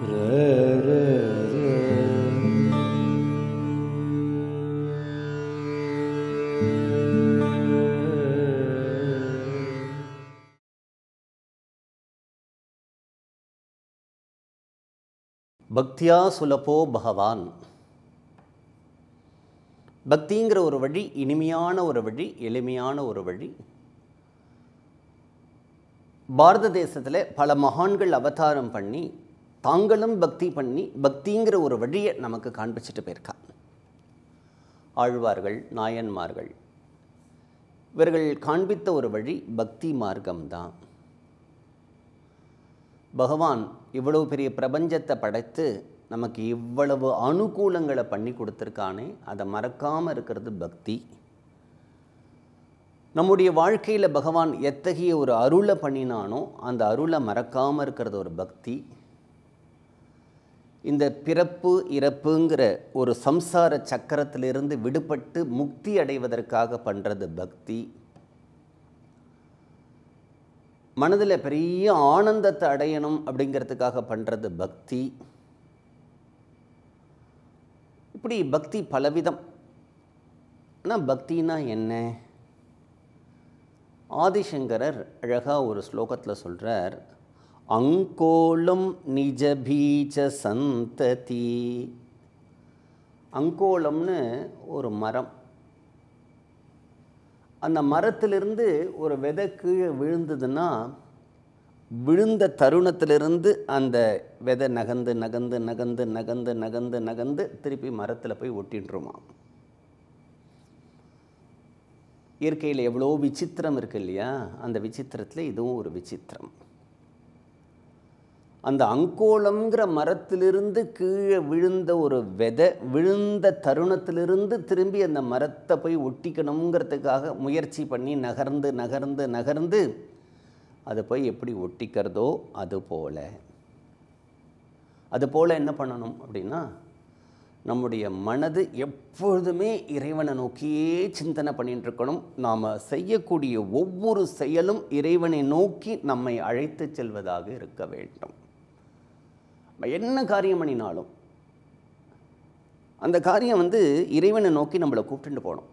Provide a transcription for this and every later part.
பக்தியா சுலபோ பகவான் பக்திங்கிற ஒரு வழி இனிமையான ஒரு வழி எளிமையான ஒரு வழி பாரத தேசத்தில் பல மகான்கள் அவதாரம் பண்ணி தாங்களும் பக்தி பண்ணி பக்திங்கிற ஒரு வழியை நமக்கு காண்பிச்சிட்டு போயிருக்கா ஆழ்வார்கள் நாயன்மார்கள் இவர்கள் காண்பித்த ஒரு வழி பக்தி மார்க்கம்தான் பகவான் இவ்வளவு பெரிய பிரபஞ்சத்தை படைத்து நமக்கு இவ்வளவு அனுகூலங்களை பண்ணி கொடுத்துருக்கானே அதை மறக்காமல் இருக்கிறது பக்தி நம்முடைய வாழ்க்கையில் பகவான் எத்தகைய ஒரு அருளை பண்ணினானோ அந்த அருளை மறக்காமல் இருக்கிறது ஒரு பக்தி இந்த பிறப்பு இறப்புங்கிற ஒரு சம்சார சக்கரத்திலிருந்து விடுபட்டு முக்தி அடைவதற்காக பண்ணுறது பக்தி மனதில் பெரிய ஆனந்தத்தை அடையணும் அப்படிங்கிறதுக்காக பண்ணுறது பக்தி இப்படி பக்தி பலவிதம் ஆனால் பக்தினா என்ன ஆதிசங்கரர் அழகாக ஒரு ஸ்லோகத்தில் சொல்கிறார் அங்கோலம் நிஜபீஜ சந்ததி அங்கோலம்னு ஒரு மரம் அந்த மரத்திலிருந்து ஒரு விதை கீழே விழுந்ததுன்னா விழுந்த தருணத்திலிருந்து அந்த விதை நகர்ந்து நகர்ந்து நகர்ந்து நகர்ந்து நகர்ந்து நகர்ந்து திருப்பி மரத்தில் போய் ஒட்டின்றுமா இயற்கையில் எவ்வளோ விசித்திரம் இருக்கு இல்லையா அந்த விசித்திரத்தில் இதுவும் ஒரு விசித்திரம் அந்த அங்கோலம்ங்கிற மரத்திலிருந்து கீழே விழுந்த ஒரு விதை விழுந்த தருணத்திலிருந்து திரும்பி அந்த மரத்தை போய் ஒட்டிக்கணுங்கிறதுக்காக முயற்சி பண்ணி நகர்ந்து நகர்ந்து நகர்ந்து அதை போய் எப்படி ஒட்டிக்கிறதோ அது போல் அது போல் என்ன பண்ணணும் அப்படின்னா நம்முடைய மனது எப்பொழுதுமே இறைவனை நோக்கியே சிந்தனை பண்ணிகிட்டு இருக்கணும் நாம் செய்யக்கூடிய ஒவ்வொரு செயலும் இறைவனை நோக்கி நம்மை அழைத்து செல்வதாக இருக்க வேண்டும் என்ன காரியம் பண்ணினாலும் அந்த காரியம் வந்து இறைவனை நோக்கி நம்மளை கூப்பிட்டு போகணும்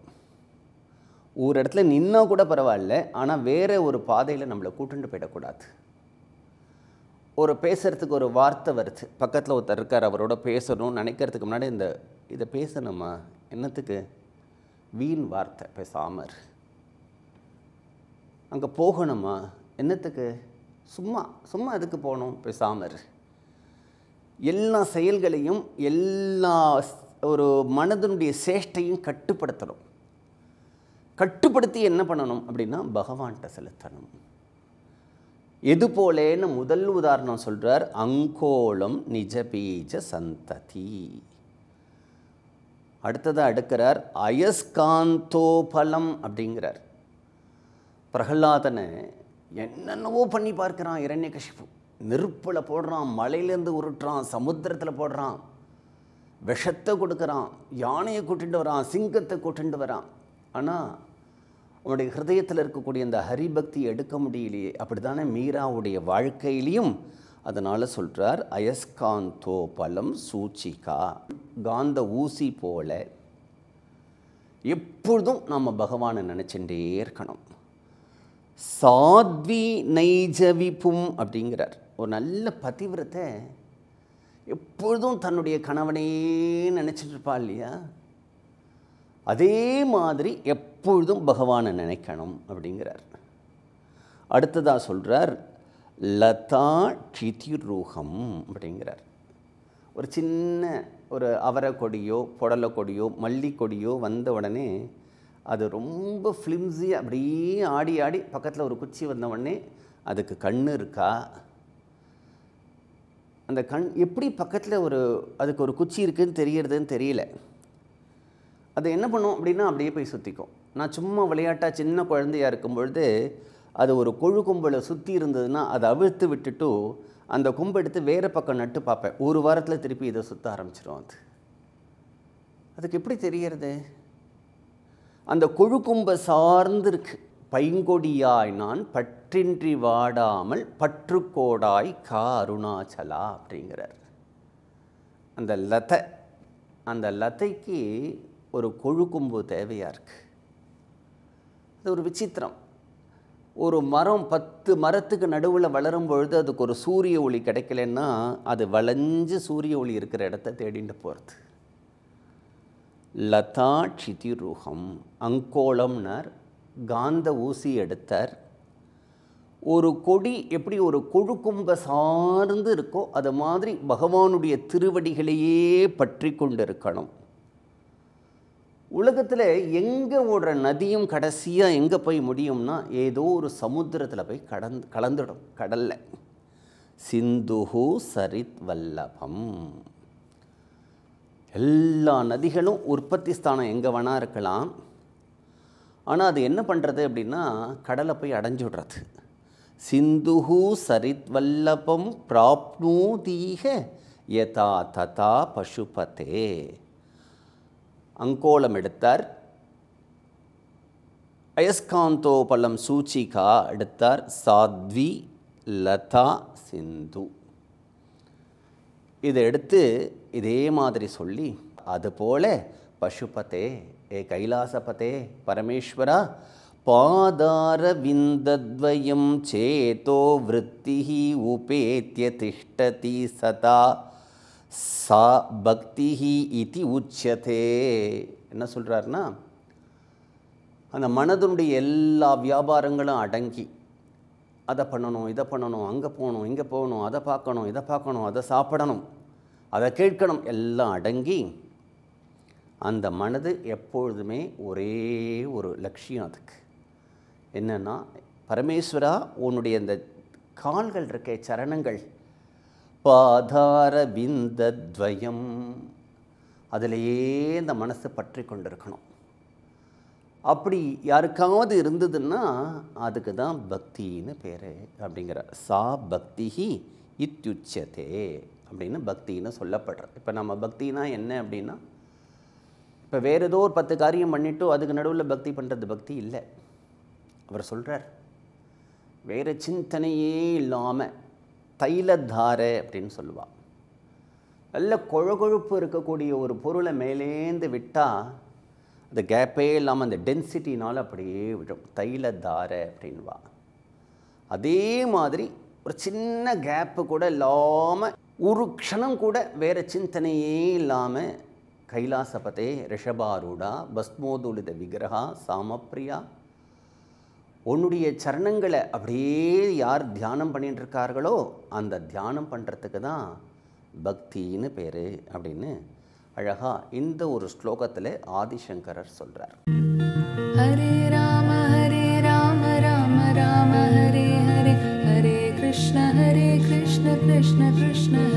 ஒரு இடத்துல நின்னால் கூட பரவாயில்ல ஆனால் வேறு ஒரு பாதையில் நம்மளை கூட்டுண்டு போயிடக்கூடாது ஒரு பேசுகிறதுக்கு ஒரு வார்த்தை வருது பக்கத்தில் ஒருத்தர் இருக்கார் அவரோட பேசணும்னு நினைக்கிறதுக்கு முன்னாடி இந்த இதை பேசணுமா என்னத்துக்கு வீண் வார்த்தை பேசாமர் அங்கே போகணுமா என்னத்துக்கு சும்மா சும்மா அதுக்கு போகணும் பேசாமர் எல்லா செயல்களையும் எல்லா ஒரு மனதனுடைய சேஷ்டையும் கட்டுப்படுத்தணும் கட்டுப்படுத்தி என்ன பண்ணணும் அப்படின்னா பகவான்கிட்ட செலுத்தணும் எது போலேன்னு முதல் உதாரணம் சொல்கிறார் அங்கோலம் நிஜபீஜ சந்ததி அடுத்ததாக அடுக்கிறார் அயஸ்காந்தோபலம் அப்படிங்கிறார் பிரகலாதனை என்னென்னவோ பண்ணி பார்க்கிறான் இரண்ய கஷிப்பு நெருப்பில் போடுறான் மலையிலேருந்து உருட்டுறான் சமுத்திரத்தில் போடுறான் விஷத்தை கொடுக்குறான் யானையை கூட்டிட்டு வரான் சிங்கத்தை கூட்டிட்டு வரான் ஆனால் உன்னுடைய ஹிருதயத்தில் இருக்கக்கூடிய அந்த ஹரிபக்தி எடுக்க முடியலையே அப்படி தானே மீராவுடைய வாழ்க்கையிலையும் அதனால் சொல்கிறார் அயஸ்காந்தோ பலம் சூச்சிகா காந்த ஊசி போல எப்பொழுதும் நம்ம பகவானை நினச்சிட்டே இருக்கணும் சாத்வி நைஜவிப்பும் அப்படிங்கிறார் ஒரு நல்ல பதிவிரத்தை எப்பொழுதும் தன்னுடைய கணவனையே நினச்சிட்டு இருப்பாள் இல்லையா அதே மாதிரி எப்பொழுதும் பகவானை நினைக்கணும் அப்படிங்கிறார் அடுத்ததாக சொல்கிறார் லதா ரூகம் அப்படிங்கிறார் ஒரு சின்ன ஒரு அவரை கொடியோ புடலை கொடியோ மல்லி கொடியோ வந்த உடனே அது ரொம்ப ஃப்ளிம்ஸியாக அப்படியே ஆடி ஆடி பக்கத்தில் ஒரு குச்சி வந்த உடனே அதுக்கு கண் இருக்கா அந்த கண் எப்படி பக்கத்தில் ஒரு அதுக்கு ஒரு குச்சி இருக்குதுன்னு தெரியறதுன்னு தெரியல அதை என்ன பண்ணும் அப்படின்னா அப்படியே போய் சுற்றிக்கும் நான் சும்மா விளையாட்டாக சின்ன குழந்தையாக இருக்கும் பொழுது அது ஒரு கொழு கும்பலை சுற்றி இருந்ததுன்னா அதை அவிழ்த்து விட்டுட்டு அந்த கும்பை எடுத்து வேறு பக்கம் நட்டு பார்ப்பேன் ஒரு வாரத்தில் திருப்பி இதை சுற்ற ஆரம்பிச்சிடும் அது அதுக்கு எப்படி தெரிகிறது அந்த கொழு கும்பை சார்ந்து இருக்குது பைங்கொடியாய் நான் பற்றின்றி வாடாமல் பற்றுக்கோடாய் கா அருணாச்சலா அப்படிங்கிறார் அந்த லதை அந்த லத்தைக்கு ஒரு கொழுக்கும்பு தேவையாக இருக்குது அது ஒரு விசித்திரம் ஒரு மரம் பத்து மரத்துக்கு நடுவில் வளரும் பொழுது அதுக்கு ஒரு சூரிய ஒளி கிடைக்கலன்னா அது வளைஞ்சு சூரிய ஒளி இருக்கிற இடத்த தேடிட்டு போகிறது லதா க்ஷிதிருகம் அங்கோளம்னார் காந்த ஊசி எடுத்தார் ஒரு கொடி எப்படி ஒரு கொழுக்கும்ப சார்ந்து இருக்கோ அது மாதிரி பகவானுடைய திருவடிகளையே பற்றி கொண்டு இருக்கணும் உலகத்தில் எங்கே ஓடுற நதியும் கடைசியாக எங்கே போய் முடியும்னா ஏதோ ஒரு சமுத்திரத்தில் போய் கடந் கலந்துடும் கடலில் சிந்துஹு சரித் வல்லபம் எல்லா நதிகளும் உற்பத்தி ஸ்தானம் எங்கே வேணால் இருக்கலாம் ஆனால் அது என்ன பண்ணுறது அப்படின்னா கடலை போய் அடைஞ்சு விடுறது சிந்துஹு சரித் வல்லபம் பிராப்னூதீக யதா ததா பசுபதே அங்கோலம் எடுத்தார் அயஸ்காந்தோபலம் சூச்சிகா எடுத்தார் சாத்வி லதா சிந்து இதை எடுத்து இதே மாதிரி சொல்லி அதுபோல பசுபதே ஏ கைலாசபதே பரமேஸ்வரா पादारविन्दद्वयं சேதோ वृत्तिः உபேத்திய திஷ்டதி சதா சா பக்திः इति உச்சதே என்ன சொல்கிறாருன்னா அந்த மனதனுடைய எல்லா வியாபாரங்களும் அடங்கி அதை பண்ணணும் இதை பண்ணணும் அங்கே போகணும் இங்கே போகணும் அதை பார்க்கணும் இதை பார்க்கணும் அதை சாப்பிடணும் அதை கேட்கணும் எல்லாம் அடங்கி அந்த மனது எப்பொழுதுமே ஒரே ஒரு லட்சியம் அதுக்கு என்னென்னா பரமேஸ்வரா உன்னுடைய அந்த கால்கள் இருக்க சரணங்கள் பாதார துவயம் அதிலேயே இந்த மனசை பற்றி கொண்டிருக்கணும் அப்படி யாருக்காவது இருந்ததுன்னா அதுக்கு தான் பக்தின்னு பேர் அப்படிங்கிற சா பக்திஹி இத்தியுச்சதே அப்படின்னு பக்தின்னு சொல்லப்படுறது இப்போ நம்ம பக்தினா என்ன அப்படின்னா இப்போ வேறு ஏதோ ஒரு பத்து காரியம் பண்ணிவிட்டு அதுக்கு நடுவில் பக்தி பண்ணுறது பக்தி இல்லை அவர் சொல்கிறார் வேறு சிந்தனையே இல்லாமல் தைலத்தார அப்படின்னு சொல்லுவாள் நல்ல கொழகொழுப்பு இருக்கக்கூடிய ஒரு பொருளை மேலேந்து விட்டால் அந்த கேப்பே இல்லாமல் அந்த டென்சிட்டினால் அப்படியே விடும் தைலத்தார அப்படின்வா அதே மாதிரி ஒரு சின்ன கேப்பு கூட இல்லாமல் ஒரு க்ஷணம் கூட வேறு சிந்தனையே இல்லாமல் கைலாசபதே ரிஷபாரூடா பஸ்மோதுலித விக்கிரகா சாமப்பிரியா உன்னுடைய சரணங்களை அப்படியே யார் தியானம் பண்ணிட்டு இருக்கார்களோ அந்த தியானம் பண்ணுறதுக்கு தான் பக்தின்னு பேர் அப்படின்னு அழகா இந்த ஒரு ஸ்லோகத்தில் ஆதிசங்கரர் சொல்கிறார் ஹரே ராம ஹரே ராம ராம ராம ஹரே ஹரே ஹரே கிருஷ்ண ஹரே கிருஷ்ண கிருஷ்ண கிருஷ்ண